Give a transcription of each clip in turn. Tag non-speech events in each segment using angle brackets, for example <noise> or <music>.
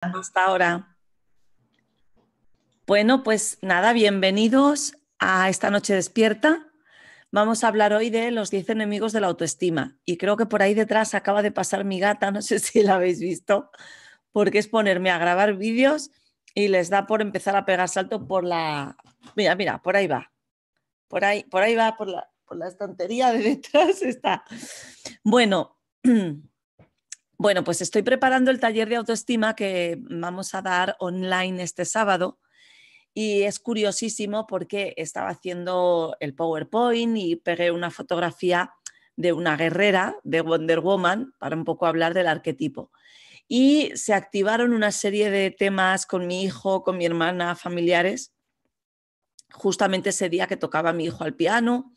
Hasta ahora. Bueno, pues nada, bienvenidos a esta noche despierta. Vamos a hablar hoy de los 10 enemigos de la autoestima. Y creo que por ahí detrás acaba de pasar mi gata, no sé <laughs> si la habéis visto, porque es ponerme a grabar vídeos y les da por empezar a pegar salto por la... Mira, mira, por ahí va. Por ahí, por ahí va, por la, por la estantería de <laughs> detrás está. Bueno, <clears throat> Bueno, pues estoy preparando el taller de autoestima que vamos a dar online este sábado. Y es curiosísimo porque estaba haciendo el PowerPoint y pegué una fotografía de una guerrera, de Wonder Woman, para un poco hablar del arquetipo. Y se activaron una serie de temas con mi hijo, con mi hermana, familiares, justamente ese día que tocaba mi hijo al piano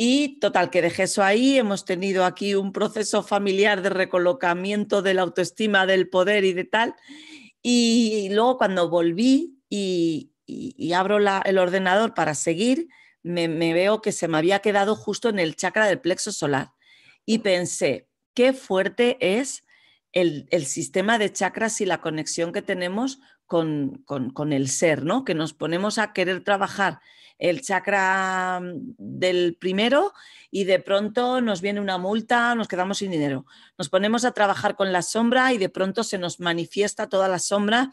y total, que dejé eso ahí. Hemos tenido aquí un proceso familiar de recolocamiento de la autoestima, del poder y de tal. Y luego cuando volví y, abro el ordenador para seguir, me, veo que se me había quedado justo en el chakra del plexo solar. Y pensé, qué fuerte es el, el, sistema de chakras y la conexión que tenemos con, el ser, ¿no? Que nos ponemos a querer trabajar el chakra mm, del primero y de pronto nos viene una multa, nos quedamos sin dinero. Nos ponemos a trabajar con la sombra y de pronto se nos manifiesta toda la sombra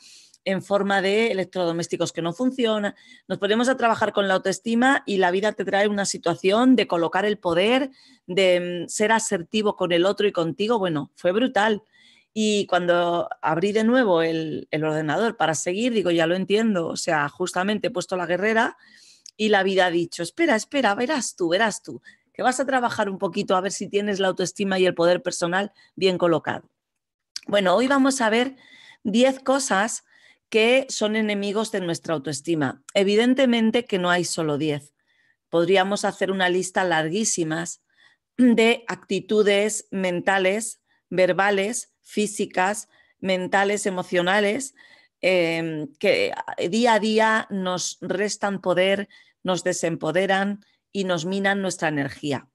en forma de electrodomésticos que no funcionan. Nos ponemos a trabajar con la autoestima y la vida te trae una situación de colocar el poder, de mm, ser asertivo con el otro y contigo. Bueno, fue brutal. Y cuando abrí de nuevo el, ordenador para seguir, digo, ya lo entiendo, o sea, justamente he puesto la guerrera y la vida ha dicho, espera, espera, verás tú, verás tú, que vas a trabajar un poquito a ver si tienes la autoestima y el poder personal bien colocado. Bueno, hoy vamos a ver 10 cosas que son enemigos de nuestra autoestima. Evidentemente que no hay solo 10. Podríamos hacer una lista larguísimas de actitudes mentales, verbales, físicas, mentales, emocionales, em, que eh, día a día nos restan poder, nos desempoderan y nos minan nuestra energía.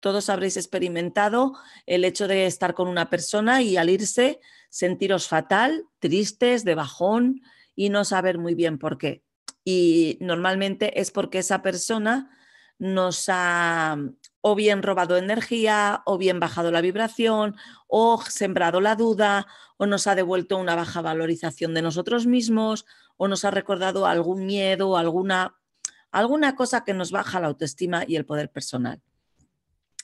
Todos habréis experimentado el hecho de estar con una persona y al irse sentiros fatal, tristes, de bajón y no saber muy bien por qué. Y normalmente es porque esa persona nos ha o bien robado energía, o bien bajado la vibración, o sembrado la duda, o nos ha devuelto una baja valorización de nosotros mismos, o nos ha recordado algún miedo, alguna, alguna cosa que nos baja la autoestima y el poder personal.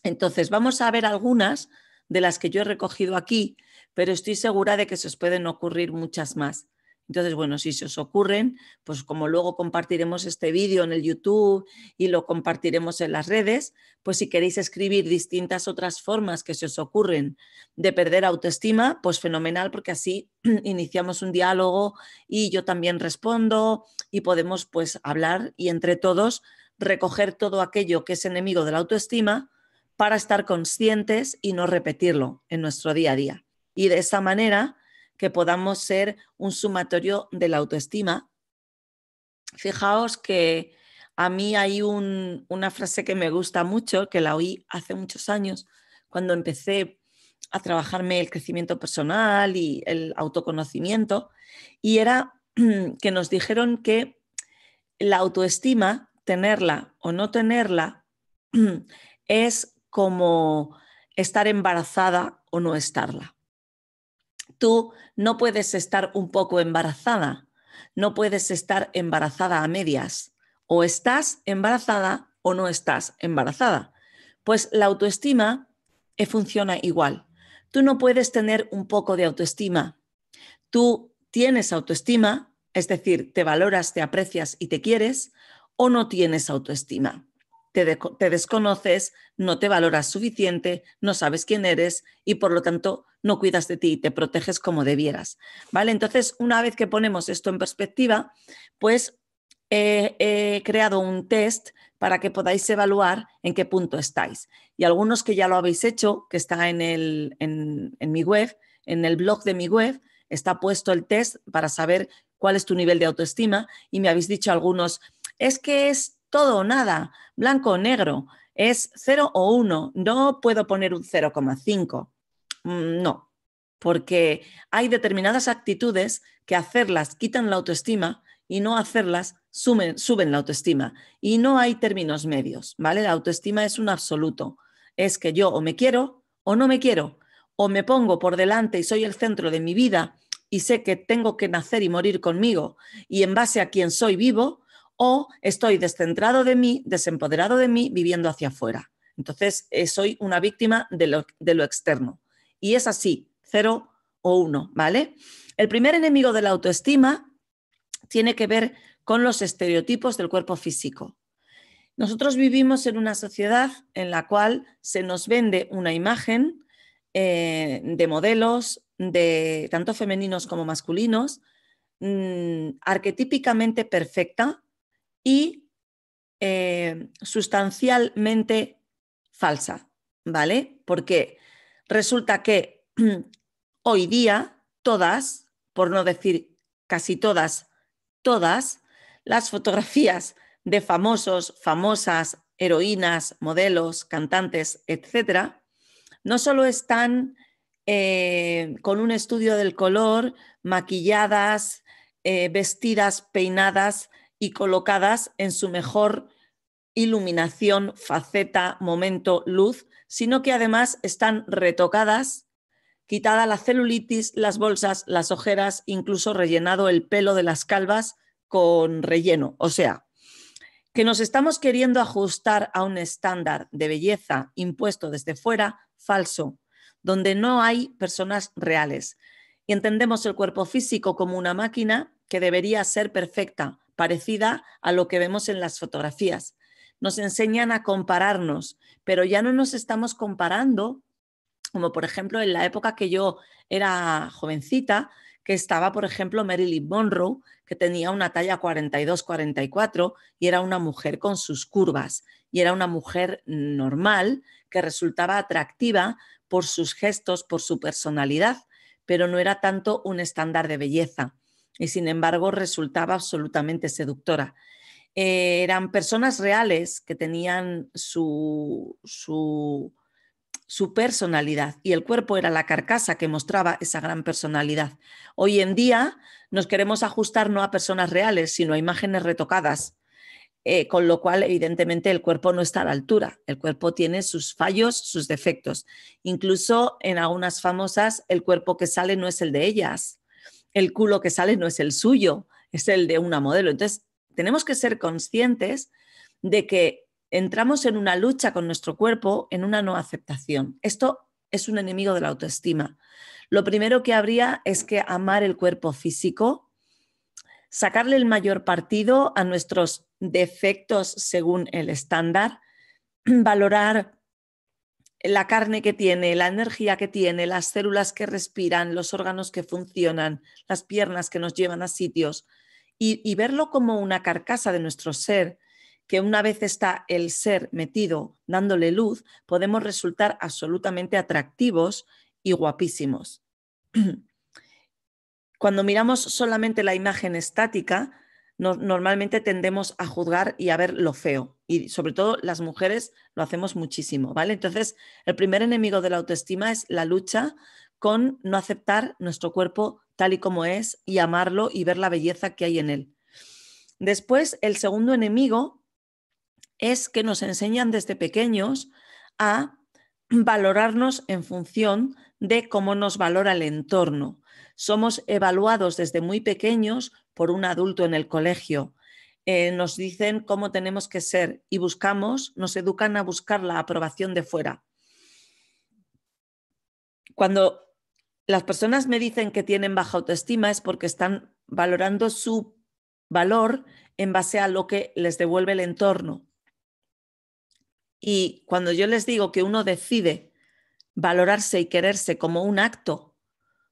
Entonces, vamos a ver algunas de las que yo he recogido aquí, pero estoy segura de que se os pueden ocurrir muchas más. Entonces, bueno, si se os ocurren, pues como luego compartiremos este vídeo en el YouTube y lo compartiremos en las redes, pues si queréis escribir distintas otras formas que se os ocurren de perder autoestima, pues fenomenal, porque así <clears throat> iniciamos un diálogo y yo también respondo y podemos pues hablar y entre todos recoger todo aquello que es enemigo de la autoestima para estar conscientes y no repetirlo en nuestro día a día. Y de esa manera que podamos ser un sumatorio de la autoestima. Fijaos que a mí hay una frase que me gusta mucho, que la oí hace muchos años, cuando empecé a trabajarme el crecimiento personal y el autoconocimiento, y era <clears throat> que nos dijeron que la autoestima, tenerla o no tenerla, <clears throat> es como estar embarazada o no estarla tú no puedes estar un poco embarazada, no puedes estar embarazada a medias. O estás embarazada o no estás embarazada. Pues la autoestima eh, funciona igual. Tú no puedes tener un poco de autoestima. Tú tienes autoestima, es decir, te valoras, te aprecias y te quieres, o no tienes autoestima. Te, desconoces, no te valoras suficiente, no sabes quién eres y por lo tanto no cuidas de ti y te proteges como debieras. ¿Vale? Entonces, una vez que ponemos esto en perspectiva, pues he creado un test para que podáis evaluar en qué punto estáis. Y algunos que ya lo habéis hecho, que está en, en mi web, en el blog de mi web, está puesto el test para saber cuál es tu nivel de autoestima. Y me habéis dicho algunos, es que es todo o nada, blanco o negro, es 0 o 1, no puedo poner un 0,5. Mm, no, porque hay determinadas actitudes que hacerlas quitan la autoestima y no hacerlas sumen, suben la autoestima. Y no hay términos medios, ¿vale? La autoestima es un absoluto. Es que yo o me quiero o no me quiero, o me pongo por delante y soy el centro de mi vida y sé que tengo que nacer y morir conmigo y en base a quién soy vivo, o estoy descentrado de mí, desempoderado de mí, viviendo hacia afuera. Entonces, eh, soy una víctima de lo, de lo externo. Y es así, cero o uno, ¿vale? El primer enemigo de la autoestima tiene que ver con los estereotipos del cuerpo físico. Nosotros vivimos en una sociedad en la cual se nos vende una imagen eh, de modelos, de tanto femeninos como masculinos, mm, arquetípicamente perfecta y eh, sustancialmente falsa, ¿vale? Porque Resulta que <clears throat> hoy día todas, por no decir casi todas, todas las fotografías de famosos, famosas, heroínas, modelos, cantantes, etcétera, no solo están eh, con un estudio del color, maquilladas, eh, vestidas, peinadas y colocadas en su mejor iluminación, faceta, momento, luz, sino que además están retocadas, quitada la celulitis, las bolsas, las ojeras, incluso rellenado el pelo de las calvas con relleno. O sea, que nos estamos queriendo ajustar a un estándar de belleza impuesto desde fuera falso, donde no hay personas reales. Y entendemos el cuerpo físico como una máquina que debería ser perfecta, parecida a lo que vemos en las fotografías, nos enseñan a compararnos, pero ya no nos estamos comparando, como por ejemplo en la época que yo era jovencita, que estaba, por ejemplo, Marilyn Monroe, que tenía una talla 42-44 y era una mujer con sus curvas y era una mujer normal que resultaba atractiva por sus gestos, por su personalidad, pero no era tanto un estándar de belleza y sin embargo resultaba absolutamente seductora. Eh, eran personas reales que tenían su, su, personalidad y el cuerpo era la carcasa que mostraba esa gran personalidad. Hoy en día nos queremos ajustar no a personas reales, sino a imágenes retocadas. Eh, con lo cual evidentemente el cuerpo no está a la altura, el cuerpo tiene sus fallos, sus defectos. Incluso en algunas famosas el cuerpo que sale no es el de ellas, el culo que sale no es el suyo, es el de una modelo. Entonces tenemos que ser conscientes de que entramos en una lucha con nuestro cuerpo, en una no aceptación. Esto es un enemigo de la autoestima. Lo primero que habría es que amar el cuerpo físico, sacarle el mayor partido a nuestros defectos según el estándar, <clears throat> valorar la carne que tiene, la energía que tiene, las células que respiran, los órganos que funcionan, las piernas que nos llevan a sitios, y, verlo como una carcasa de nuestro ser, que una vez está el ser metido dándole luz, podemos resultar absolutamente atractivos y guapísimos. <clears throat> Cuando miramos solamente la imagen estática, normalmente tendemos a juzgar y a ver lo feo. Y sobre todo las mujeres lo hacemos muchísimo, ¿vale? Entonces, el primer enemigo de la autoestima es la lucha con no aceptar nuestro cuerpo tal y como es y amarlo y ver la belleza que hay en él. Después, el segundo enemigo es que nos enseñan desde pequeños a valorarnos en función de cómo nos valora el entorno. Somos evaluados desde muy pequeños por un adulto en el colegio. Eh, nos dicen cómo tenemos que ser y buscamos, nos educan a buscar la aprobación de fuera. Cuando las personas me dicen que tienen baja autoestima es porque están valorando su valor en base a lo que les devuelve el entorno. Y cuando yo les digo que uno decide valorarse y quererse como un acto,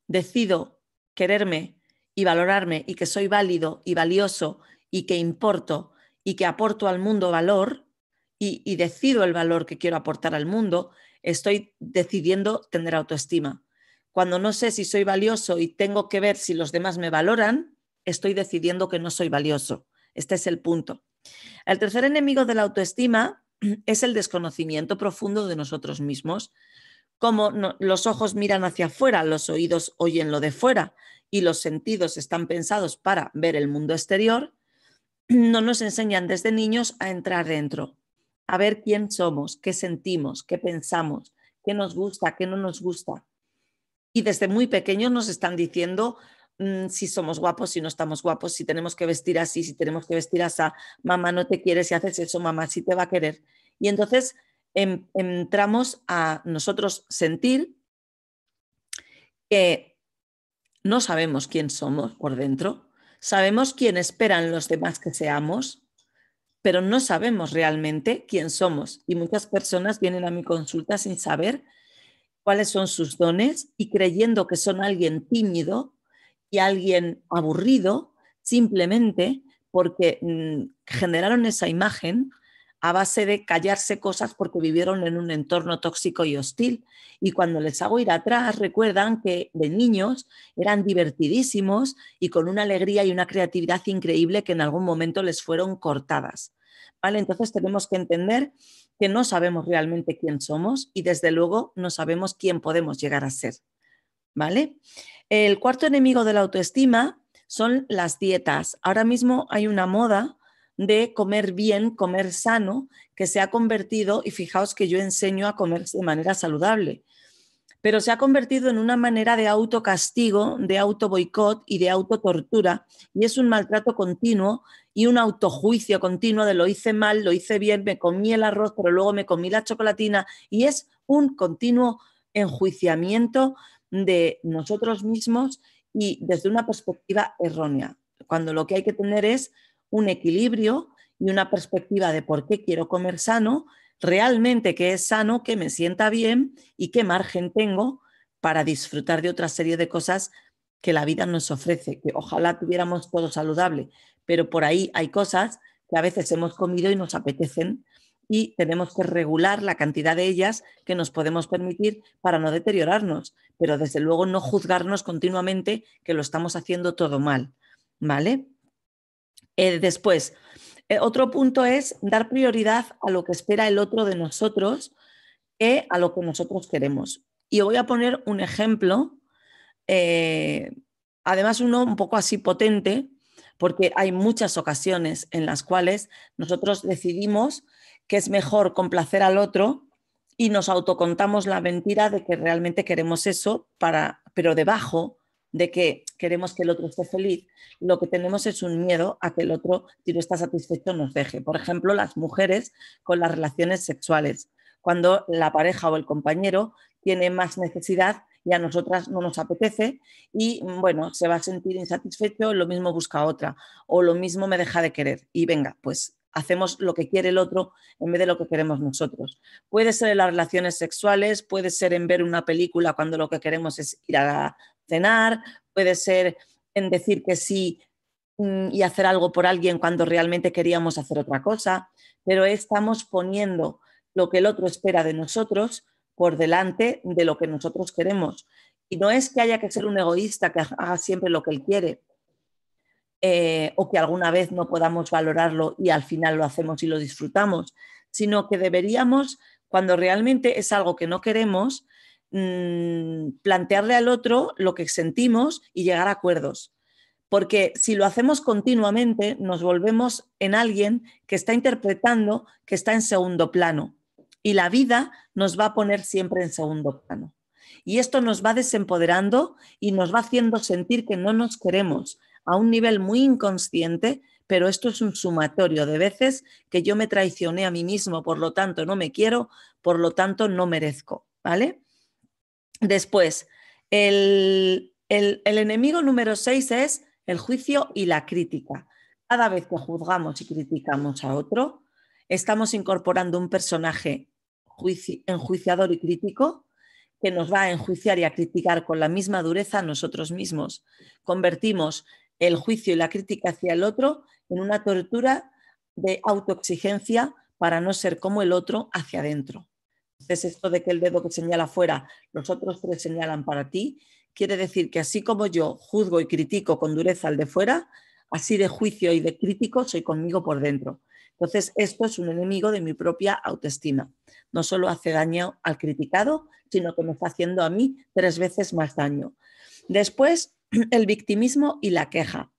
decido quererme y valorarme y que soy válido y valioso y que importo y que aporto al mundo valor y, decido el valor que quiero aportar al mundo, estoy decidiendo tener autoestima. Cuando no sé si soy valioso y tengo que ver si los demás me valoran, estoy decidiendo que no soy valioso. Este es el punto. El tercer enemigo de la autoestima <clears throat> es el desconocimiento profundo de nosotros mismos. Como los ojos miran hacia afuera, los oídos oyen lo de fuera y los sentidos están pensados para ver el mundo exterior, <clears throat> no nos enseñan desde niños a entrar dentro, a ver quién somos, qué sentimos, qué pensamos, qué nos gusta, qué no nos gusta, y desde muy pequeños nos están diciendo mm, si somos guapos, si no estamos guapos, si tenemos que vestir así, si tenemos que vestir así, mamá no te quiere, si haces eso, mamá sí te va a querer. Y entonces em, entramos a nosotros sentir que no sabemos quién somos por dentro, sabemos quién esperan los demás que seamos, pero no sabemos realmente quién somos. Y muchas personas vienen a mi consulta sin saber cuáles son sus dones y creyendo que son alguien tímido y alguien aburrido, simplemente porque mm, generaron esa imagen a base de callarse cosas porque vivieron en un entorno tóxico y hostil. Y cuando les hago ir atrás, recuerdan que de niños eran divertidísimos y con una alegría y una creatividad increíble que en algún momento les fueron cortadas. Entonces tenemos que entender que no sabemos realmente quién somos y desde luego no sabemos quién podemos llegar a ser, ¿vale? El cuarto enemigo de la autoestima son las dietas. Ahora mismo hay una moda de comer bien, comer sano, que se ha convertido, y fijaos que yo enseño a comer de manera saludable, pero se ha convertido en una manera de autocastigo, de autoboicot y de autotortura, y es un maltrato continuo y un autojuicio continuo de lo hice mal, lo hice bien, me comí el arroz, pero luego me comí la chocolatina y es un continuo enjuiciamiento de nosotros mismos y desde una perspectiva errónea, cuando lo que hay que tener es un equilibrio y una perspectiva de por qué quiero comer sano, realmente que es sano, que me sienta bien y qué margen tengo para disfrutar de otra serie de cosas que la vida nos ofrece, que ojalá tuviéramos todo saludable, pero por ahí hay cosas que a veces hemos comido y nos apetecen y tenemos que regular la cantidad de ellas que nos podemos permitir para no deteriorarnos, pero desde luego no juzgarnos continuamente que lo estamos haciendo todo mal, ¿vale? Eh, después, eh, otro punto es dar prioridad a lo que espera el otro de nosotros que eh, a lo que nosotros queremos. Y voy a poner un ejemplo, además uno un poco así potente, porque hay muchas ocasiones en las cuales nosotros decidimos que es mejor complacer al otro y nos autocontamos la mentira de que realmente queremos eso, para, pero debajo de que queremos que el otro esté feliz, lo que tenemos es un miedo a que el otro, si no está satisfecho, nos deje. Por ejemplo, las mujeres con las relaciones sexuales, cuando la pareja o el compañero tiene más necesidad y a nosotras no nos apetece y bueno, se va a sentir insatisfecho, lo mismo busca otra o lo mismo me deja de querer y venga, pues hacemos lo que quiere el otro en vez de lo que queremos nosotros. Puede ser en las relaciones sexuales, puede ser en ver una película cuando lo que queremos es ir a cenar, puede ser en decir que sí mm, y hacer algo por alguien cuando realmente queríamos hacer otra cosa, pero estamos poniendo lo que el otro espera de nosotros por delante de lo que nosotros queremos. Y no es que haya que ser un egoísta que haga siempre lo que él quiere, eh, o que alguna vez no podamos valorarlo y al final lo hacemos y lo disfrutamos, sino que deberíamos, cuando realmente es algo que no queremos, mm, plantearle al otro lo que sentimos y llegar a acuerdos. Porque si lo hacemos continuamente, nos volvemos en alguien que está interpretando que está en segundo plano y la vida nos va a poner siempre en segundo plano. Y esto nos va desempoderando y nos va haciendo sentir que no nos queremos a un nivel muy inconsciente, pero esto es un sumatorio de veces que yo me traicioné a mí mismo, por lo tanto no me quiero, por lo tanto no merezco, ¿vale? Después, el, enemigo número seis es el juicio y la crítica. Cada vez que juzgamos y criticamos a otro, estamos incorporando un personaje enjuiciador y crítico, que nos va a enjuiciar y a criticar con la misma dureza a nosotros mismos. Convertimos el juicio y la crítica hacia el otro en una tortura de autoexigencia para no ser como el otro hacia adentro. Entonces, esto de que el dedo que señala fuera, los otros tres señalan para ti, quiere decir que así como yo juzgo y critico con dureza al de fuera, así de juicio y de crítico soy conmigo por dentro. Entonces, esto es un enemigo de mi propia autoestima. No solo hace daño al criticado, sino que me está haciendo a mí tres veces más daño. Después, <clears throat> el victimismo y la queja.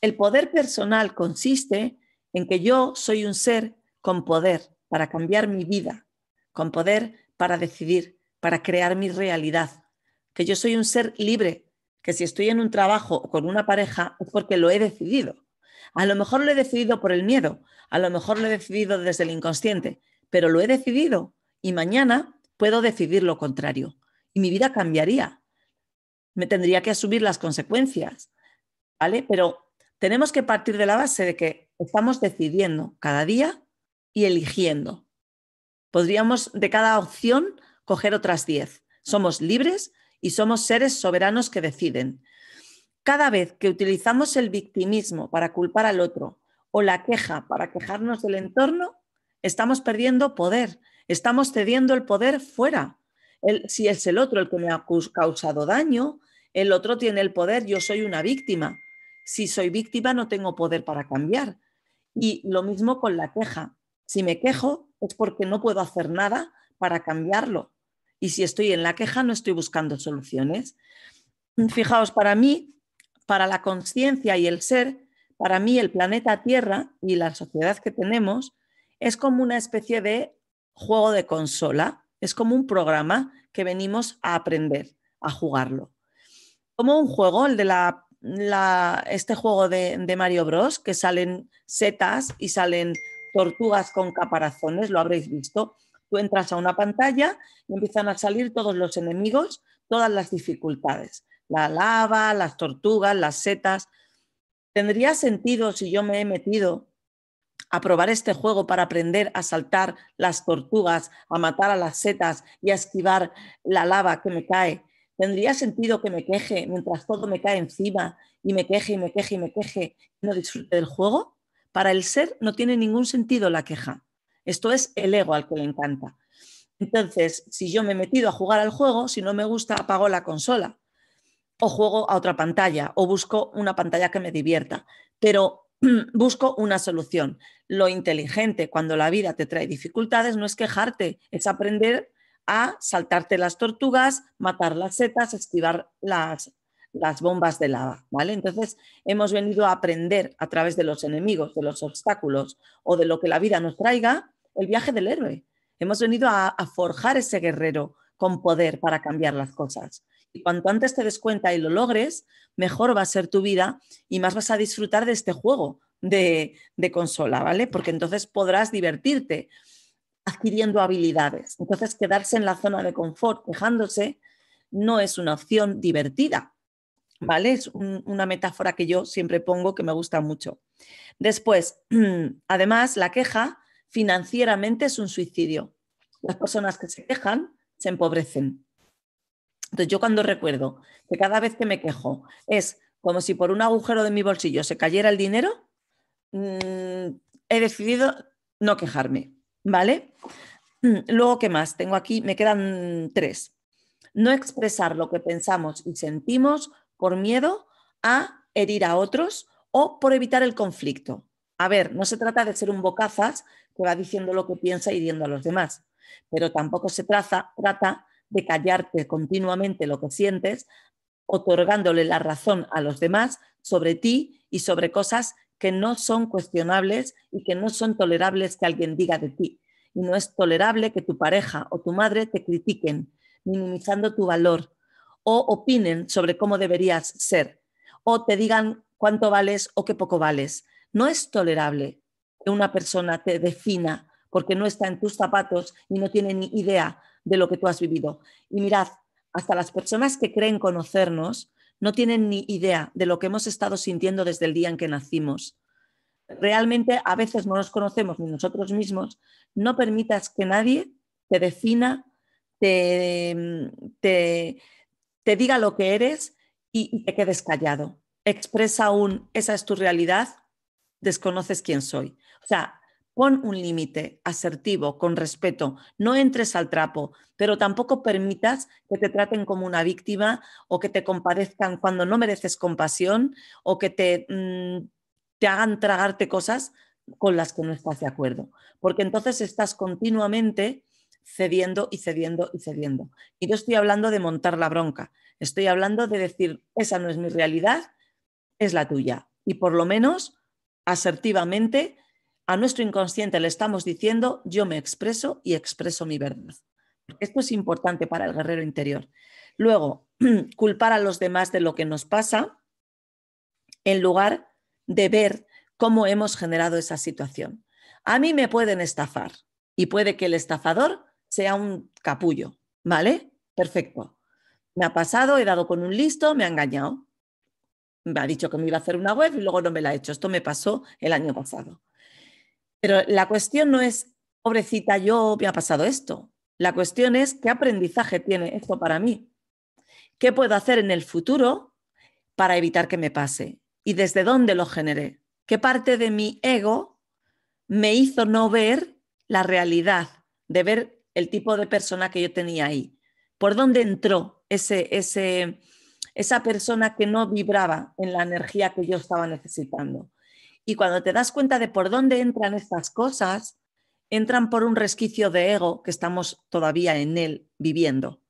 El poder personal consiste en que yo soy un ser con poder para cambiar mi vida, con poder para decidir, para crear mi realidad, que yo soy un ser libre, que si estoy en un trabajo o con una pareja es porque lo he decidido, a lo mejor lo he decidido por el miedo, a lo mejor lo he decidido desde el inconsciente, pero lo he decidido y mañana puedo decidir lo contrario y mi vida cambiaría. Me tendría que asumir las consecuencias, ¿vale? Pero tenemos que partir de la base de que estamos decidiendo cada día y eligiendo. Podríamos de cada opción coger otras diez. Somos libres y somos seres soberanos que deciden. Cada vez que utilizamos el victimismo para culpar al otro o la queja para quejarnos del entorno, estamos perdiendo poder, estamos cediendo el poder fuera. si es el otro el que me ha causado daño, el otro tiene el poder, yo soy una víctima. Si soy víctima no tengo poder para cambiar. Y lo mismo con la queja. Si me quejo es porque no puedo hacer nada para cambiarlo. Y si estoy en la queja no estoy buscando soluciones. Fijaos, para mí para la conciencia y el ser, para mí el planeta Tierra y la sociedad que tenemos es como una especie de juego de consola, es como un programa que venimos a aprender, a jugarlo. Como un juego, el de este juego de Mario Bros, que salen setas y salen tortugas con caparazones, lo habréis visto. Tú entras a una pantalla y empiezan a salir todos los enemigos, todas las dificultades la lava, las tortugas, las setas. ¿Tendría sentido si yo me he metido a probar este juego para aprender a saltar las tortugas, a matar a las setas y a esquivar la lava que me cae? ¿Tendría sentido que me queje mientras todo me cae encima y me queje y me queje y me queje y no disfrute del juego? Para el ser no tiene ningún sentido la queja. Esto es el ego al que le encanta. Entonces, si yo me he metido a jugar al juego, si no me gusta, apago la consola o juego a otra pantalla o busco una pantalla que me divierta, pero <clears throat> busco una solución. Lo inteligente cuando la vida te trae dificultades no es quejarte, es aprender a saltarte las tortugas, matar las setas, esquivar las, bombas de lava, ¿vale? Entonces hemos venido a aprender a través de los enemigos, de los obstáculos o de lo que la vida nos traiga, el viaje del héroe. Hemos venido a forjar ese guerrero con poder para cambiar las cosas. Y cuanto antes te des cuenta y lo logres, mejor va a ser tu vida y más vas a disfrutar de este juego de, consola, ¿vale? Porque entonces podrás divertirte adquiriendo habilidades. Entonces, quedarse en la zona de confort quejándose no es una opción divertida, ¿vale? Es una metáfora que yo siempre pongo que me gusta mucho. Después, <clears throat> además, la queja financieramente es un suicidio. Las personas que se quejan se empobrecen. Entonces yo cuando recuerdo que cada vez que me quejo es como si por un agujero de mi bolsillo se cayera el dinero, mm, he decidido no quejarme, ¿vale? Mm, luego, ¿qué más? Tengo aquí, me quedan tres. No expresar lo que pensamos y sentimos por miedo a herir a otros o por evitar el conflicto. A ver, no se trata de ser un bocazas que va diciendo lo que piensa y hiriendo a los demás, pero tampoco se traza, trata de callarte continuamente lo que sientes, otorgándole la razón a los demás sobre ti y sobre cosas que no son cuestionables y que no son tolerables que alguien diga de ti. Y no es tolerable que tu pareja o tu madre te critiquen, minimizando tu valor, o opinen sobre cómo deberías ser, o te digan cuánto vales o qué poco vales. No es tolerable que una persona te defina porque no está en tus zapatos y no tiene ni idea de lo que tú has vivido. Y mirad, hasta las personas que creen conocernos no tienen ni idea de lo que hemos estado sintiendo desde el día en que nacimos. Realmente a veces no nos conocemos ni nosotros mismos. No permitas que nadie te defina, te, diga lo que eres y, te quedes callado. Expresa aún, esa es tu realidad, desconoces quién soy. O sea, Pon un límite asertivo, con respeto. No entres al trapo, pero tampoco permitas que te traten como una víctima o que te compadezcan cuando no mereces compasión o que te, mm, te hagan tragarte cosas con las que no estás de acuerdo. Porque entonces estás continuamente cediendo y cediendo y cediendo. Y yo estoy hablando de montar la bronca, estoy hablando de decir, esa no es mi realidad, es la tuya. Y por lo menos asertivamente a nuestro inconsciente le estamos diciendo yo me expreso y expreso mi verdad. Esto es importante para el guerrero interior. Luego, <clears throat> culpar a los demás de lo que nos pasa en lugar de ver cómo hemos generado esa situación. A mí me pueden estafar y puede que el estafador sea un capullo, ¿vale? Perfecto. Me ha pasado, he dado con un listo, me ha engañado. Me ha dicho que me iba a hacer una web y luego no me la ha hecho. Esto me pasó el año pasado. Pero la cuestión no es, pobrecita, yo me ha pasado esto. La cuestión es qué aprendizaje tiene esto para mí. ¿Qué puedo hacer en el futuro para evitar que me pase? ¿Y desde dónde lo generé? ¿Qué parte de mi ego me hizo no ver la realidad, de ver el tipo de persona que yo tenía ahí? ¿Por dónde entró esa persona que no vibraba en la energía que yo estaba necesitando? Y cuando te das cuenta de por dónde entran estas cosas, entran por un resquicio de ego que estamos todavía en él viviendo,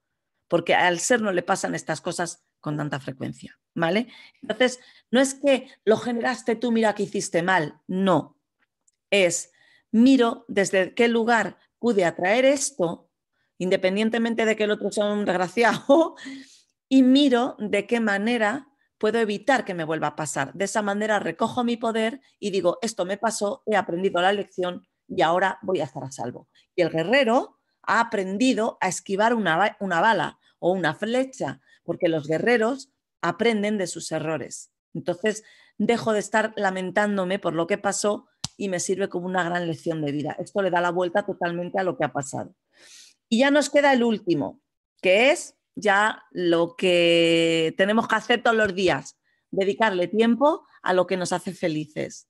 porque al ser no le pasan estas cosas con tanta frecuencia, ¿vale? Entonces, no es que lo generaste tú, mira que hiciste mal, no. Es, miro desde qué lugar pude atraer esto, independientemente de que el otro sea un desgraciado, <laughs> y miro de qué manera puedo evitar que me vuelva a pasar. De esa manera recojo mi poder y digo, esto me pasó, he aprendido la lección y ahora voy a estar a salvo. Y el guerrero ha aprendido a esquivar una, una bala o una flecha, porque los guerreros aprenden de sus errores. Entonces, dejo de estar lamentándome por lo que pasó y me sirve como una gran lección de vida. Esto le da la vuelta totalmente a lo que ha pasado. Y ya nos queda el último, que es ya lo que tenemos que hacer todos los días, dedicarle tiempo a lo que nos hace felices,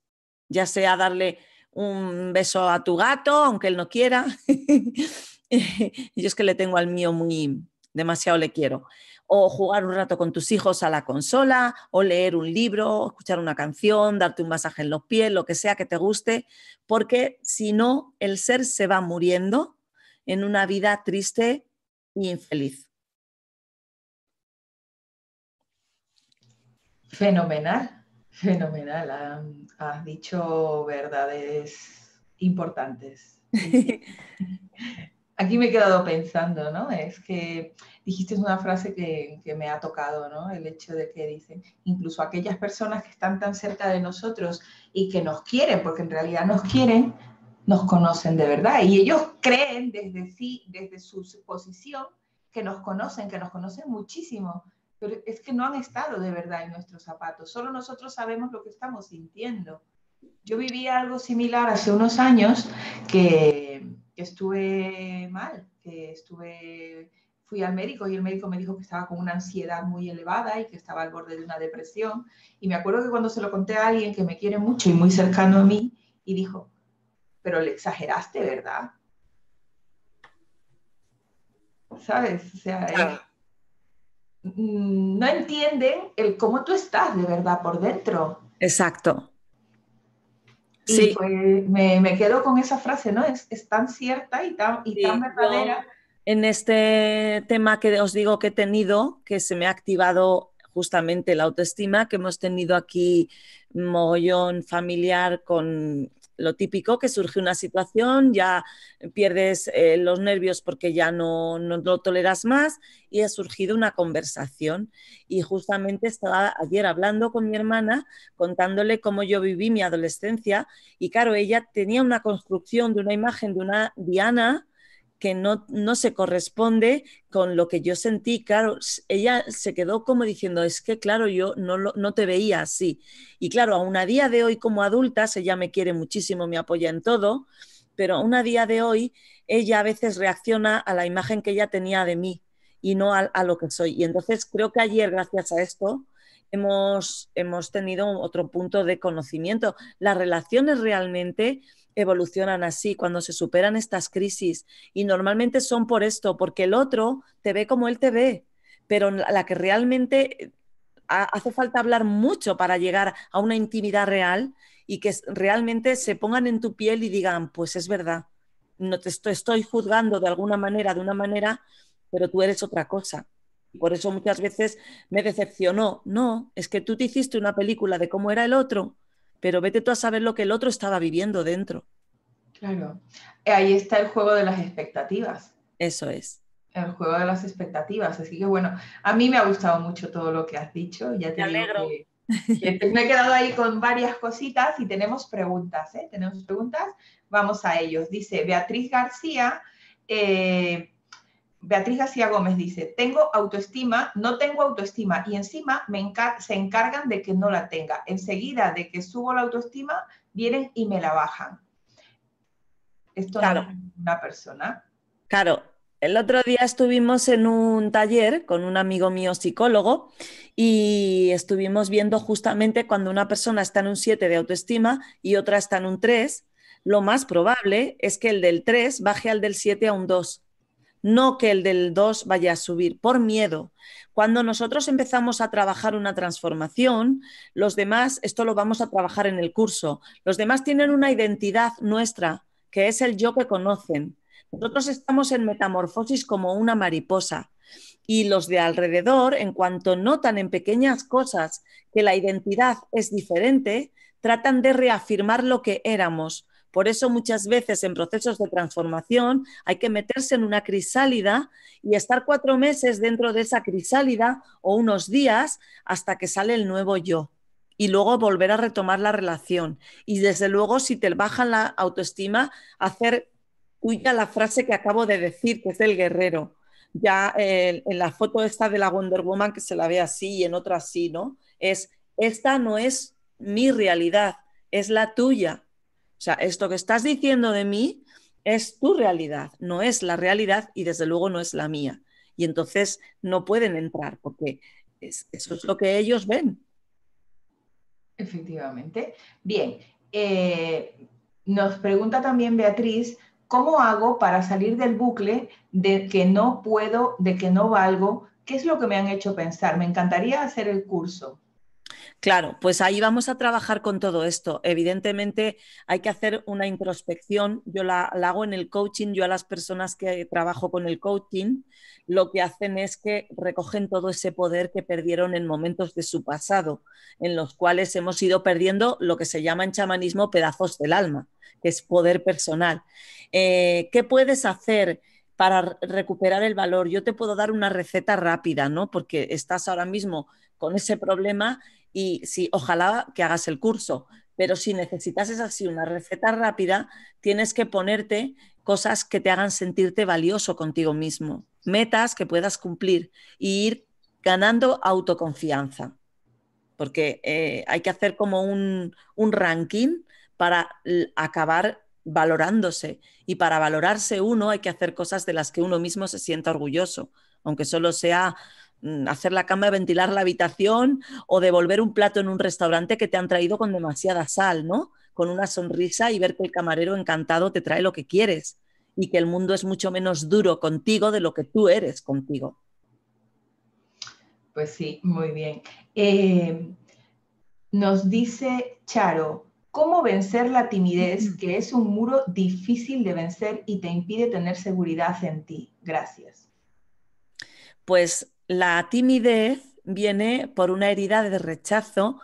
ya sea darle un beso a tu gato, aunque él no quiera. <laughs> Yo es que le tengo al mío muy demasiado le quiero. O jugar un rato con tus hijos a la consola, o leer un libro, escuchar una canción, darte un masaje en los pies, lo que sea que te guste, porque si no, el ser se va muriendo en una vida triste e infeliz. Fenomenal, fenomenal. Has dicho verdades importantes. <laughs> Aquí me he quedado pensando, ¿no? Es que dijiste una frase que, me ha tocado, ¿no? El hecho de que dicen, incluso aquellas personas que están tan cerca de nosotros y que nos quieren, porque en realidad nos quieren, nos conocen de verdad. Y ellos creen desde sí, desde su posición, que nos conocen, que nos conocen muchísimo pero es que no han estado de verdad en nuestros zapatos, solo nosotros sabemos lo que estamos sintiendo. Yo viví algo similar hace unos años que, estuve mal, que estuve, fui al médico y el médico me dijo que estaba con una ansiedad muy elevada y que estaba al borde de una depresión. Y me acuerdo que cuando se lo conté a alguien que me quiere mucho y muy cercano a mí, y dijo, pero le exageraste, ¿verdad? ¿Sabes? O sea, Mm, no entienden el cómo tú estás de verdad por dentro. Exacto. sí. Pues, me, quedo con esa frase, ¿no? Es, tan cierta y tan, verdadera. en este tema que os digo que he tenido, que se me ha activado justamente la autoestima, que hemos tenido aquí mogollón familiar con lo típico, que surge una situación, ya pierdes eh, los nervios porque ya no, no, lo toleras más y ha surgido una conversación. Y justamente estaba ayer hablando con mi hermana, contándole cómo yo viví mi adolescencia y claro, ella tenía una construcción de una imagen de una Diana que no, se corresponde con lo que yo sentí. Claro, ella se quedó como diciendo, es que claro, yo no, no te veía así. Y claro, aún a día de hoy como adultas, ella me quiere muchísimo, me apoya en todo, pero aún a día de hoy ella a veces reacciona a la imagen que ella tenía de mí y no a, lo que soy. Y entonces creo que ayer, gracias a esto, hemos, hemos tenido otro punto de conocimiento. Las relaciones realmente evolucionan así, cuando se superan estas crisis. Y normalmente son por esto, porque el otro te ve como él te ve, pero la que realmente eh, hace falta hablar mucho para llegar a una intimidad real y que realmente se pongan en tu piel y digan, pues es verdad, no te estoy, estoy juzgando de alguna manera, de una manera, pero tú eres otra cosa. Por eso muchas veces me decepcionó. No, es que tú te hiciste una película de cómo era el otro pero vete tú a saber lo que el otro estaba viviendo dentro. Claro, ahí está el juego de las expectativas. Eso es. El juego de las expectativas, así que bueno, a mí me ha gustado mucho todo lo que has dicho, ya te, alegro. me he quedado ahí con varias cositas y tenemos preguntas, ¿eh? Tenemos preguntas, vamos a ellos. Dice Beatriz García, eh, Beatriz García Gómez dice, tengo autoestima, no tengo autoestima y encima me se encargan de que no la tenga. Enseguida de que subo la autoestima, vienen y me la bajan. Esto no es una persona. Claro, el otro día estuvimos en un taller con un amigo mío psicólogo y estuvimos viendo justamente cuando una persona está en un 7 de autoestima y otra está en un 3, lo más probable es que el del 3 baje al del 7 a un 2 no que el del 2 vaya a subir, por miedo. Cuando nosotros empezamos a trabajar una transformación, los demás, esto lo vamos a trabajar en el curso, los demás tienen una identidad nuestra, que es el yo que conocen. Nosotros estamos en metamorfosis como una mariposa y los de alrededor, en cuanto notan en pequeñas cosas que la identidad es diferente, tratan de reafirmar lo que éramos, por eso muchas veces en procesos de transformación hay que meterse en una crisálida y estar cuatro meses dentro de esa crisálida o unos días hasta que sale el nuevo yo y luego volver a retomar la relación. Y desde luego, si te bajan la autoestima, hacer huya la frase que acabo de decir, que es del guerrero. Ya eh, en la foto esta de la Wonder Woman, que se la ve así y en otra así, ¿no? Es, esta no es mi realidad, es la tuya. O sea, esto que estás diciendo de mí es tu realidad, no es la realidad y desde luego no es la mía. Y entonces no pueden entrar porque eso es lo que ellos ven. Efectivamente. Bien, eh, nos pregunta también Beatriz, ¿cómo hago para salir del bucle de que no puedo, de que no valgo? ¿Qué es lo que me han hecho pensar? Me encantaría hacer el curso. Claro, pues ahí vamos a trabajar con todo esto. Evidentemente hay que hacer una introspección. Yo la, hago en el coaching, yo a las personas que trabajo con el coaching, lo que hacen es que recogen todo ese poder que perdieron en momentos de su pasado, en los cuales hemos ido perdiendo lo que se llama en chamanismo pedazos del alma, que es poder personal. Eh, ¿Qué puedes hacer? para recuperar el valor. Yo te puedo dar una receta rápida, ¿no? Porque estás ahora mismo con ese problema y sí, ojalá que hagas el curso, pero si necesitas es así una receta rápida, tienes que ponerte cosas que te hagan sentirte valioso contigo mismo, metas que puedas cumplir y ir ganando autoconfianza, porque eh, hay que hacer como un ranking para acabar valorándose y para valorarse uno hay que hacer cosas de las que uno mismo se sienta orgulloso, aunque solo sea mm, hacer la cama, ventilar la habitación o devolver un plato en un restaurante que te han traído con demasiada sal, ¿no? Con una sonrisa y ver que el camarero encantado te trae lo que quieres y que el mundo es mucho menos duro contigo de lo que tú eres contigo. Pues sí, muy bien. Eh, nos dice Charo, cómo vencer la timidez, que es un muro difícil de vencer y te impide tener seguridad en ti. Gracias. Pues la timidez viene por una herida de rechazo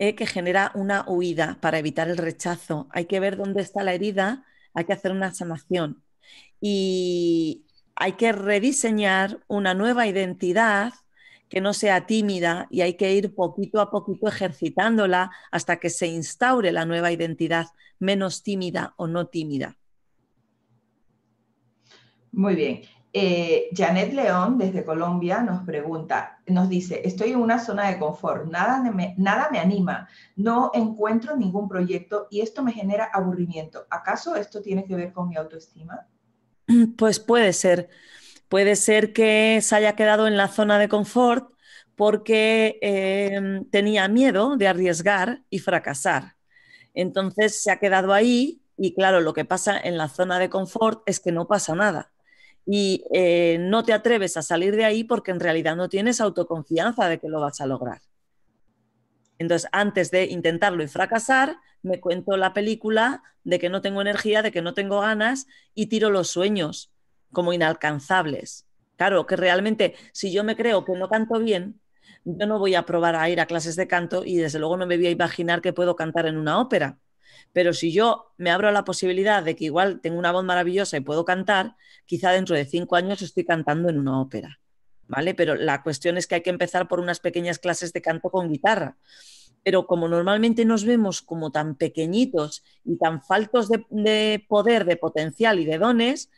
eh, que genera una huida para evitar el rechazo. Hay que ver dónde está la herida, hay que hacer una sanación y hay que rediseñar una nueva identidad que no sea tímida y hay que ir poquito a poquito ejercitándola hasta que se instaure la nueva identidad, menos tímida o no tímida. Muy bien. Eh, Janet León desde Colombia nos pregunta, nos dice, estoy en una zona de confort, nada nada me anima, no encuentro ningún proyecto y esto me genera aburrimiento. ¿Acaso esto tiene que ver con mi autoestima? Mm, pues puede ser. Puede ser que se haya quedado en la zona de confort porque eh, tenía miedo de arriesgar y fracasar. Entonces se ha quedado ahí y claro, lo que pasa en la zona de confort es que no pasa nada. Y eh, no te atreves a salir de ahí porque en realidad no tienes autoconfianza de que lo vas a lograr. Entonces, antes de intentarlo y fracasar, me cuento la película de que no tengo energía, de que no tengo ganas y tiro los sueños como inalcanzables. Claro, que realmente si yo me creo que no canto bien, yo no voy a probar a ir a clases de canto y desde luego no me voy a imaginar que puedo cantar en una ópera. Pero si yo me abro a la posibilidad de que igual tengo una voz maravillosa y puedo cantar, quizá dentro de cinco años estoy cantando en una ópera. ¿Vale? Pero la cuestión es que hay que empezar por unas pequeñas clases de canto con guitarra. Pero como normalmente nos vemos como tan pequeñitos y tan faltos de poder, de potencial y de dones,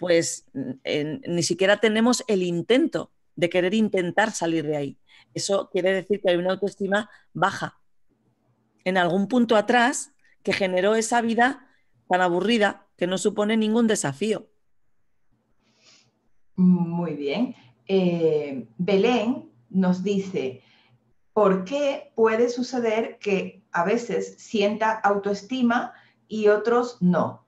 pues ni siquiera tenemos el intento de querer intentar salir de ahí. Eso quiere decir que hay una autoestima baja. En algún punto atrás que generó esa vida tan aburrida que no supone ningún desafío. Muy bien. Eh, Belén nos dice, ¿por qué puede suceder que a veces sienta autoestima y otros no?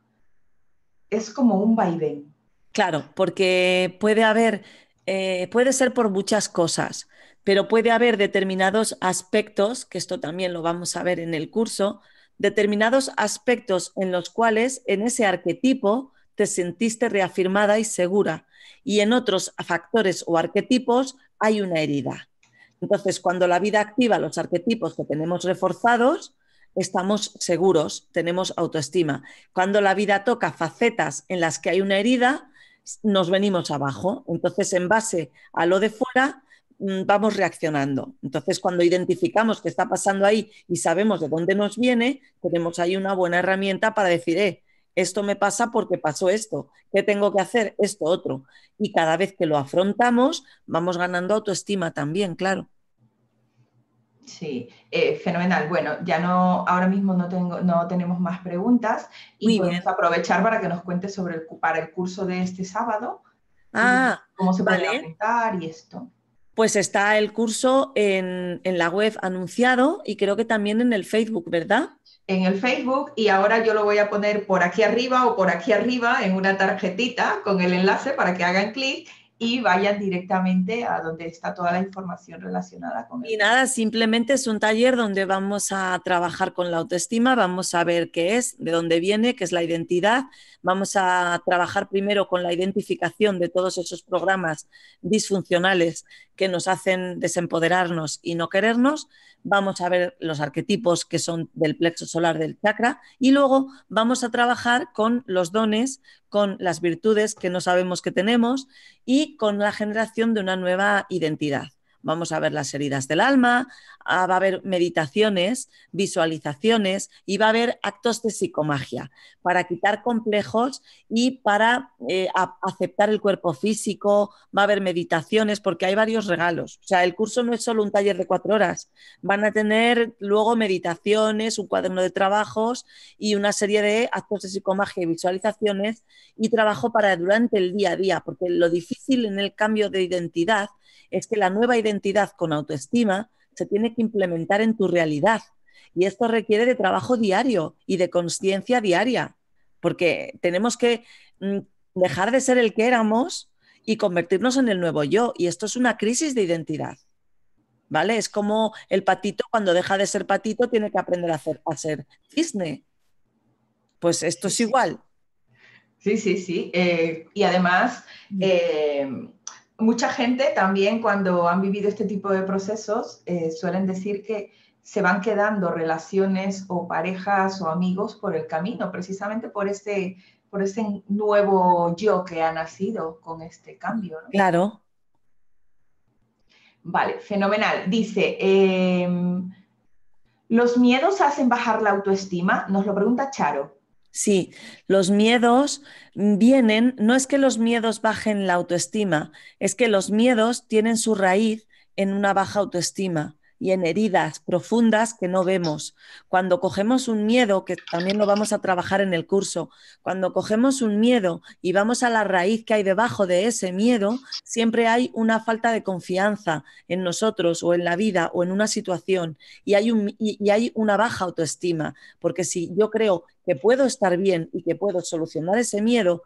Es como un vaivén. Claro, porque puede haber, eh, puede ser por muchas cosas, pero puede haber determinados aspectos, que esto también lo vamos a ver en el curso, determinados aspectos en los cuales en ese arquetipo te sentiste reafirmada y segura, y en otros factores o arquetipos hay una herida. Entonces, cuando la vida activa los arquetipos que tenemos reforzados, estamos seguros, tenemos autoestima. Cuando la vida toca facetas en las que hay una herida, nos venimos abajo. Entonces, en base a lo de fuera, mm, vamos reaccionando. Entonces, cuando identificamos qué está pasando ahí y sabemos de dónde nos viene, tenemos ahí una buena herramienta para decir, eh, esto me pasa porque pasó esto, ¿qué tengo que hacer? Esto otro. Y cada vez que lo afrontamos, vamos ganando autoestima también, claro. Sí, eh, fenomenal. Bueno, ya no, ahora mismo no, tengo, no tenemos más preguntas y podemos aprovechar para que nos cuentes sobre el, para el curso de este sábado. Ah, cómo se va puede apuntar y esto. Pues está el curso en, en, la web anunciado y creo que también en el Facebook, ¿verdad? En el Facebook y ahora yo lo voy a poner por aquí arriba o por aquí arriba en una tarjetita con el enlace para que hagan clic y vayan directamente a donde está toda la información relacionada con Y nada, simplemente es un taller donde vamos a trabajar con la autoestima, vamos a ver qué es, de dónde viene, qué es la identidad, vamos a trabajar primero con la identificación de todos esos programas disfuncionales que nos hacen desempoderarnos y no querernos vamos a ver los arquetipos que son del plexo solar del chakra y luego vamos a trabajar con los dones, con las virtudes que no sabemos que tenemos y con la generación de una nueva identidad vamos a ver las heridas del alma, ah, va a haber meditaciones, visualizaciones y va a haber actos de psicomagia para quitar complejos y para eh, aceptar el cuerpo físico, va a haber meditaciones porque hay varios regalos. O sea, el curso no es solo un taller de cuatro horas, van a tener luego meditaciones, un cuaderno de trabajos y una serie de actos de psicomagia y visualizaciones y trabajo para durante el día a día, porque lo difícil en el cambio de identidad es que la nueva identidad con autoestima se tiene que implementar en tu realidad. Y esto requiere de trabajo diario y de conciencia diaria, porque tenemos que mm, dejar de ser el que éramos y convertirnos en el nuevo yo. Y esto es una crisis de identidad. ¿Vale? Es como el patito, cuando deja de ser patito, tiene que aprender a, ser cisne. Pues esto es igual. Sí, sí, sí. Eh, y además, mm. eh, mucha gente también cuando han vivido este tipo de procesos eh, suelen decir que se van quedando relaciones o parejas o amigos por el camino, precisamente por este, ese, por nuevo yo que ha nacido con este cambio. Claro. Vale, fenomenal. Dice, em, ¿los miedos hacen bajar la autoestima? Nos lo pregunta Charo. Sí, los miedos vienen, no es que los miedos bajen la autoestima, es que los miedos tienen su raíz en una baja autoestima y en heridas profundas que no vemos. Cuando cogemos un miedo, que también lo vamos a trabajar en el curso, cuando cogemos un miedo y vamos a la raíz que hay debajo de ese miedo, siempre hay una falta de confianza en nosotros o en la vida o en una situación y hay, un, y hay una baja autoestima, porque si yo creo que puedo estar bien y que puedo solucionar ese miedo,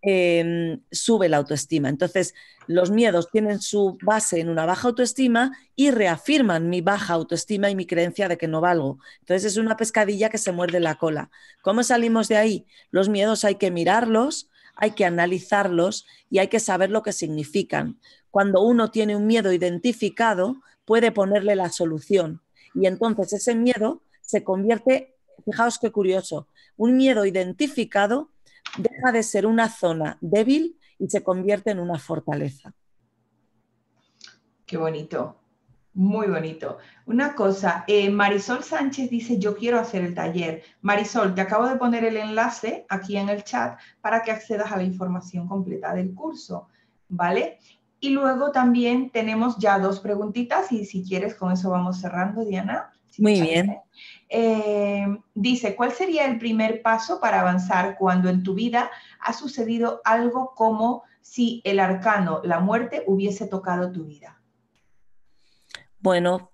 Em, sube la autoestima. Entonces, los miedos tienen su base en una baja autoestima y reafirman mi baja autoestima y mi creencia de que no valgo. Entonces, es una pescadilla que se muerde la cola. ¿Cómo salimos de ahí? Los miedos hay que mirarlos, hay que analizarlos y hay que saber lo que significan. Cuando uno tiene un miedo identificado, puede ponerle la solución. Y entonces ese miedo se convierte, fijaos qué curioso, un miedo identificado deja de ser una zona débil y se convierte en una fortaleza. Qué bonito, muy bonito. Una cosa, eh, Marisol Sánchez dice, yo quiero hacer el taller. Marisol, te acabo de poner el enlace aquí en el chat para que accedas a la información completa del curso, ¿vale? Y luego también tenemos ya dos preguntitas y si quieres con eso vamos cerrando, Diana. Muy bien. Eh, dice, ¿cuál sería el primer paso para avanzar cuando en tu vida ha sucedido algo como si el arcano, la muerte, hubiese tocado tu vida? Bueno,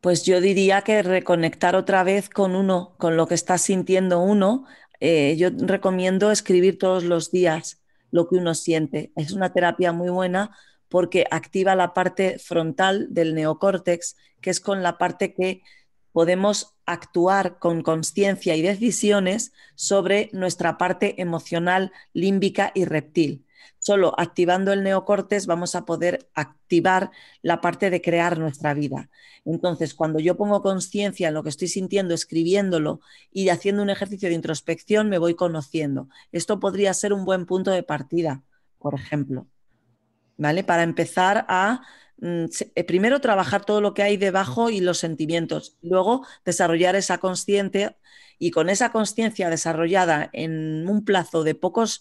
pues yo diría que reconectar otra vez con uno, con lo que está sintiendo uno. Eh, yo recomiendo escribir todos los días lo que uno siente. Es una terapia muy buena porque activa la parte frontal del neocórtex, que es con la parte que podemos actuar con conciencia y decisiones sobre nuestra parte emocional límbica y reptil. Solo activando el neocórtex vamos a poder activar la parte de crear nuestra vida. Entonces, cuando yo pongo conciencia en lo que estoy sintiendo, escribiéndolo y haciendo un ejercicio de introspección, me voy conociendo. Esto podría ser un buen punto de partida, por ejemplo. ¿vale? Para empezar a mm, eh, primero trabajar todo lo que hay debajo y los sentimientos, luego desarrollar esa consciencia y con esa consciencia desarrollada en un plazo de pocas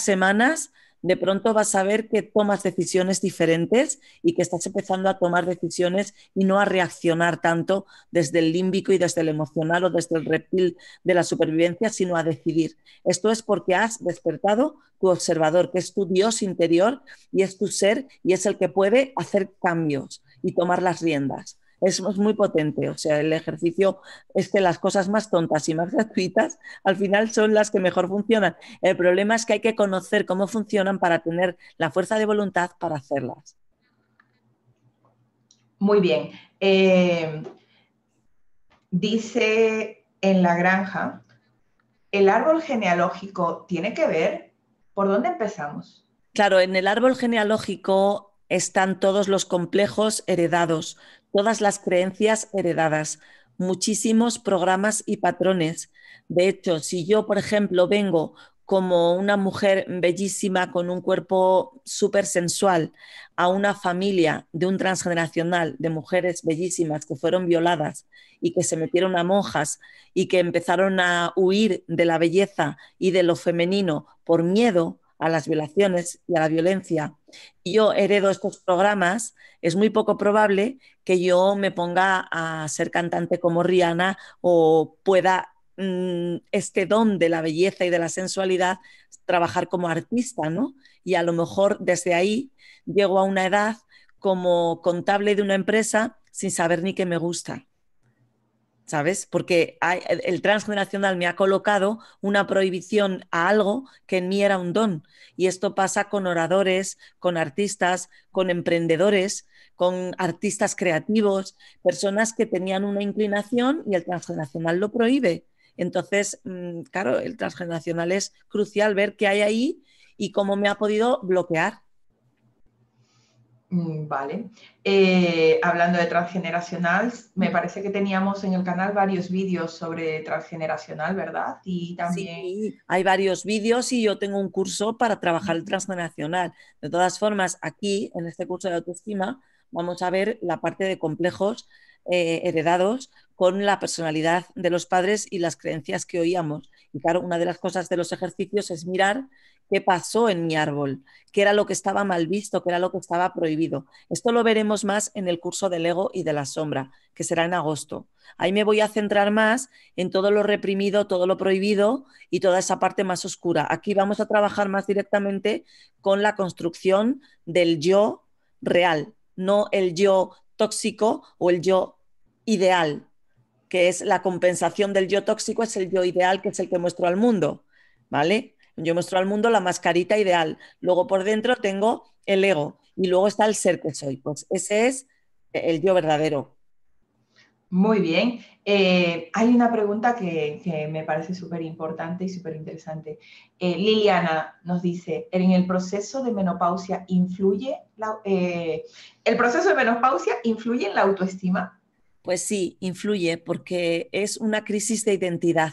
semanas de pronto vas a ver que tomas decisiones diferentes y que estás empezando a tomar decisiones y no a reaccionar tanto desde el límbico y desde el emocional o desde el reptil de la supervivencia, sino a decidir. Esto es porque has despertado tu observador, que es tu Dios interior y es tu ser y es el que puede hacer cambios y tomar las riendas es, muy potente. O sea, el ejercicio es que las cosas más tontas y más gratuitas al final son las que mejor funcionan. El problema es que hay que conocer cómo funcionan para tener la fuerza de voluntad para hacerlas. Muy bien. Eh, dice en la granja, ¿el árbol genealógico tiene que ver? ¿Por dónde empezamos? Claro, en el árbol genealógico están todos los complejos heredados, todas las creencias heredadas, muchísimos programas y patrones. De hecho, si yo, por ejemplo, vengo como una mujer bellísima con un cuerpo súper sensual a una familia de un transgeneracional de mujeres bellísimas que fueron violadas y que se metieron a monjas y que empezaron a huir de la belleza y de lo femenino por miedo, a las violaciones y a la violencia, y yo heredo estos programas, es muy poco probable que yo me ponga a ser cantante como Rihanna o pueda mm, este don de la belleza y de la sensualidad trabajar como artista, ¿no? Y a lo mejor desde ahí llego a una edad como contable de una empresa sin saber ni qué me gusta. ¿sabes? Porque el transgeneracional me ha colocado una prohibición a algo que en mí era un don. Y esto pasa con oradores, con artistas, con emprendedores, con artistas creativos, personas que tenían una inclinación y el transgeneracional lo prohíbe. Entonces, mm, claro, el transgeneracional es crucial ver qué hay ahí y cómo me ha podido bloquear. Mm, vale. Eh, hablando de transgeneracional, me parece que teníamos en el canal varios vídeos sobre transgeneracional, ¿verdad? Y también... Sí, hay varios vídeos y yo tengo un curso para trabajar el transgeneracional. De todas formas, aquí, en este curso de autoestima, vamos a ver la parte de complejos eh, heredados con la personalidad de los padres y las creencias que oíamos. Y claro, una de las cosas de los ejercicios es mirar qué pasó en mi árbol, qué era lo que estaba mal visto, qué era lo que estaba prohibido. Esto lo veremos más en el curso del ego y de la sombra, que será en agosto. Ahí me voy a centrar más en todo lo reprimido, todo lo prohibido y toda esa parte más oscura. Aquí vamos a trabajar más directamente con la construcción del yo real, no el yo tóxico o el yo ideal, que es la compensación del yo tóxico, es el yo ideal, que es el que muestro al mundo. ¿Vale? Yo muestro al mundo la mascarita ideal. Luego por dentro tengo el ego y luego está el ser que soy. Pues ese es eh, el yo verdadero. Muy bien. Eh, hay una pregunta que, me parece súper importante y súper interesante. Eh, Liliana nos dice, ¿en el proceso de menopausia influye el proceso de menopausia influye en la autoestima? Pues sí, influye porque es una crisis de identidad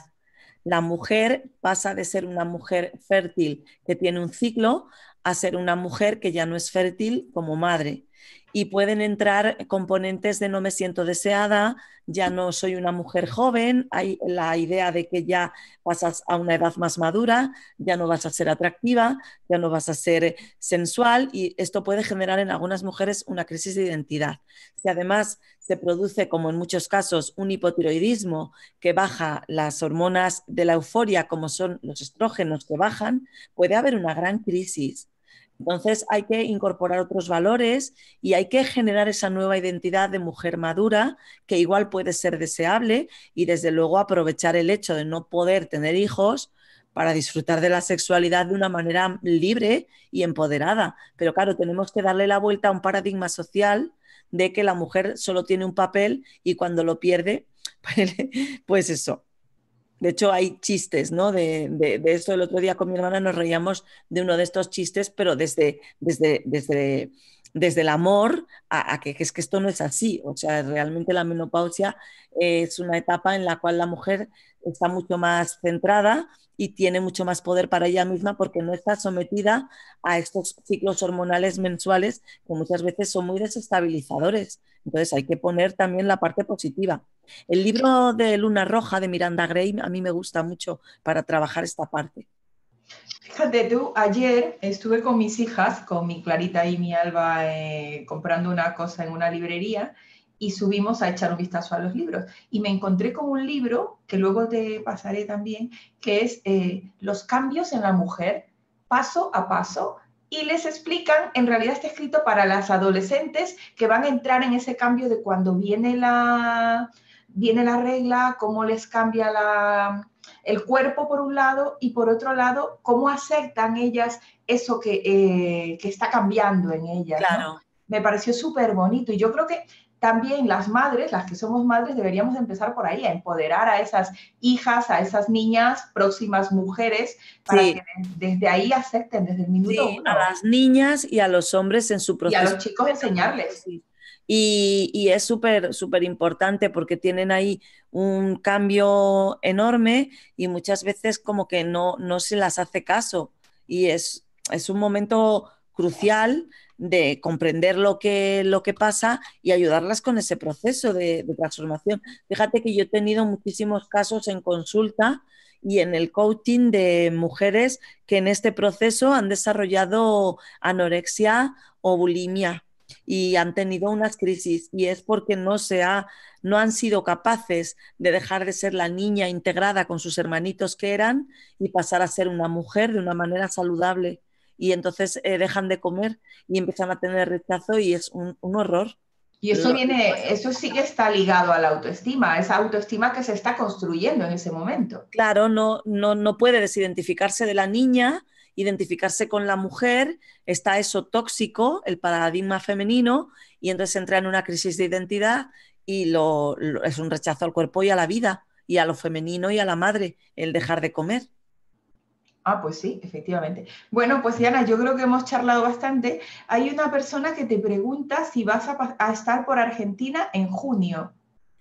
la mujer pasa de ser una mujer fértil que tiene un ciclo a ser una mujer que ya no es fértil como madre y pueden entrar componentes de no me siento deseada, ya no soy una mujer joven, hay la idea de que ya pasas a una edad más madura, ya no vas a ser atractiva, ya no vas a ser sensual y esto puede generar en algunas mujeres una crisis de identidad. Si además se produce, como en muchos casos, un hipotiroidismo que baja las hormonas de la euforia, como son los estrógenos que bajan, puede haber una gran crisis. Entonces hay que incorporar otros valores y hay que generar esa nueva identidad de mujer madura que igual puede ser deseable y desde luego aprovechar el hecho de no poder tener hijos para disfrutar de la sexualidad de una manera libre y empoderada. Pero claro, tenemos que darle la vuelta a un paradigma social de que la mujer solo tiene un papel y cuando lo pierde, <laughs> pues, pues, eso, de hecho, hay chistes, ¿no? De, eso el otro día con mi hermana nos reíamos de uno de estos chistes, pero desde, desde, desde, desde el amor a, que, es que esto no es así. O sea, realmente la menopausia es una etapa en la cual la mujer está mucho más centrada y tiene mucho más poder para ella misma porque no está sometida a estos ciclos hormonales mensuales que muchas veces son muy desestabilizadores. Entonces hay que poner también la parte positiva. El libro de Luna Roja de Miranda Gray a mí me gusta mucho para trabajar esta parte. Fíjate tú, ayer estuve con mis hijas, con mi Clarita y mi Alba, eh, comprando una cosa en una librería y subimos a echar un vistazo a los libros. Y me encontré con un libro, que luego te pasaré también, que es eh, Los cambios en la mujer, paso a paso, y les explican, en realidad está escrito para las adolescentes que van a entrar en ese cambio de cuando viene la, viene la regla, cómo les cambia la, el cuerpo por un lado y por otro lado, cómo aceptan ellas eso que, eh, está cambiando en ellas. Claro me pareció súper bonito y yo creo que también las madres, las que somos madres, deberíamos empezar por ahí, a empoderar a esas hijas, a esas niñas, próximas mujeres, para que desde ahí acepten, desde el minuto A las niñas y a los hombres en su proceso. Y a los chicos enseñarles. Y, y, es súper, súper importante porque tienen ahí un cambio enorme y muchas veces como que no, no se las hace caso. Y es, es un momento crucial de comprender lo que, lo que pasa y ayudarlas con ese proceso de, transformación. Fíjate que yo he tenido muchísimos casos en consulta y en el coaching de mujeres que en este proceso han desarrollado anorexia o bulimia y han tenido unas crisis y es porque no se ha, no han sido capaces de dejar de ser la niña integrada con sus hermanitos que eran y pasar a ser una mujer de una manera saludable y entonces eh, dejan de comer y empiezan a tener rechazo y es un, horror. Y eso viene, eso sí que está ligado a la autoestima, esa autoestima que se está construyendo en ese momento. Claro, no, no, no puede desidentificarse de la niña, identificarse con la mujer, está eso tóxico, el paradigma femenino, y entonces entra en una crisis de identidad y lo, es un rechazo al cuerpo y a la vida, y a lo femenino y a la madre, el dejar de comer. Ah, pues sí, efectivamente. Bueno, pues Diana, yo creo que hemos charlado bastante. Hay una persona que te pregunta si vas a, estar por Argentina en junio.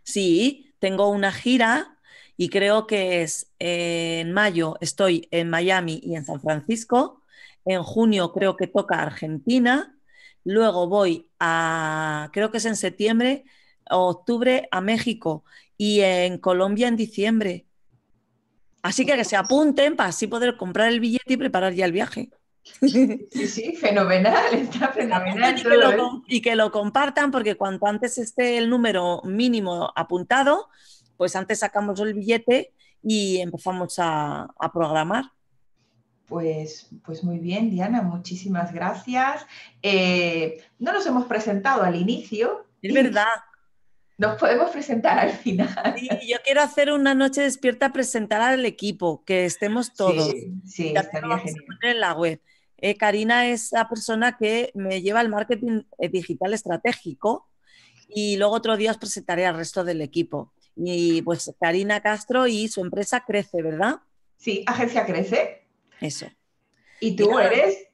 Sí, tengo una gira y creo que es eh, en mayo estoy en Miami y en San Francisco. En junio creo que toca Argentina. Luego voy a, creo que es en septiembre o octubre, a México y en Colombia en diciembre. Así que que se apunten para así poder comprar el billete y preparar ya el viaje. Sí, sí, fenomenal, está fenomenal. ¿eh? Y, que lo, compartan porque cuanto antes esté el número mínimo apuntado, pues antes sacamos el billete y empezamos a, programar. Pues, pues, muy bien, Diana, muchísimas gracias. Eh, no nos hemos presentado al inicio. Es verdad nos podemos presentar al final. Sí, yo quiero hacer una noche despierta, presentar al equipo, que estemos todos. Sí, sí en la web. Eh, Karina es la persona que me lleva al marketing eh, digital estratégico y luego otro día os presentaré al resto del equipo. Y pues Karina Castro y su empresa Crece, ¿verdad? Sí, Agencia Crece. Eso. ¿Y tú eres?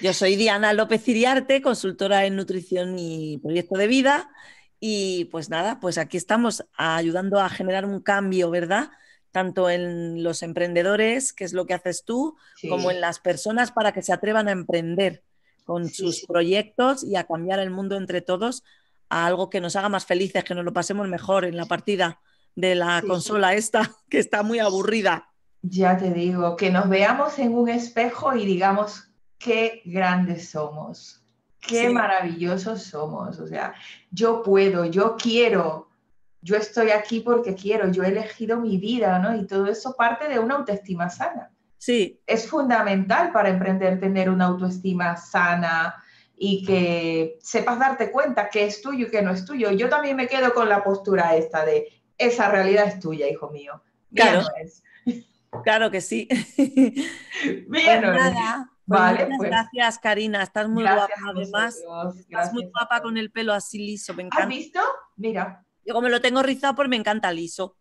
Yo soy Diana López Iriarte, consultora en nutrición y proyecto de vida. Y pues nada, pues aquí estamos ayudando a generar un cambio, ¿verdad? Tanto en los emprendedores, que es lo que haces tú, como en las personas para que se atrevan a emprender con sus proyectos y a cambiar el mundo entre todos a algo que nos haga más felices, que nos lo pasemos mejor en la partida de la consola esta, <laughs> que está muy aburrida. Ya te digo, que nos veamos en un espejo y digamos qué grandes somos. Qué maravillosos somos, o sea, yo puedo, yo quiero, yo estoy aquí porque quiero, yo he elegido mi vida, ¿no? Y todo eso parte de una autoestima sana. Sí. Es fundamental para emprender tener una autoestima sana y que sepas darte cuenta qué es tuyo y qué no es tuyo. Yo también me quedo con la postura esta de esa realidad es tuya, hijo mío. claro. Claro que sí. <laughs> muchas pues. gracias, Karina. Estás muy guapa, además. Estás muy guapa con el pelo así liso, ¿Has visto? Mira. Yo como lo tengo rizado, pues me encanta liso.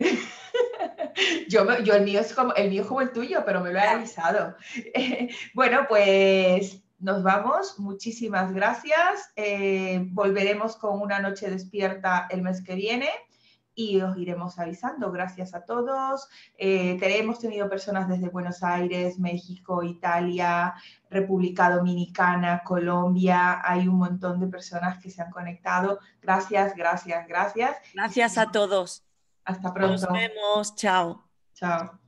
<laughs> yo, yo el mío es como el mío como el tuyo, pero me lo he avisado. <laughs> bueno, pues nos vamos. Muchísimas gracias. Eh, volveremos con una noche despierta el mes que viene y os iremos avisando. Gracias a todos. Eh, hemos tenido personas desde Buenos Aires, México, Italia, República Dominicana, Colombia. Hay un montón de personas que se han conectado. Gracias, gracias, gracias. Gracias a todos. Hasta pronto. Nos vemos. Chao. Chao.